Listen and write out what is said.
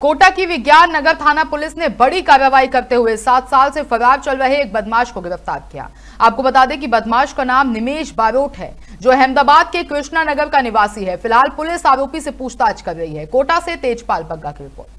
कोटा की विज्ञान नगर थाना पुलिस ने बड़ी कार्रवाई करते हुए सात साल से फरार चल रहे एक बदमाश को गिरफ्तार किया आपको बता दें कि बदमाश का नाम निमेश बारोट है जो अहमदाबाद के कृष्णा नगर का निवासी है फिलहाल पुलिस आरोपी से पूछताछ कर रही है कोटा से तेजपाल बग्गा की रिपोर्ट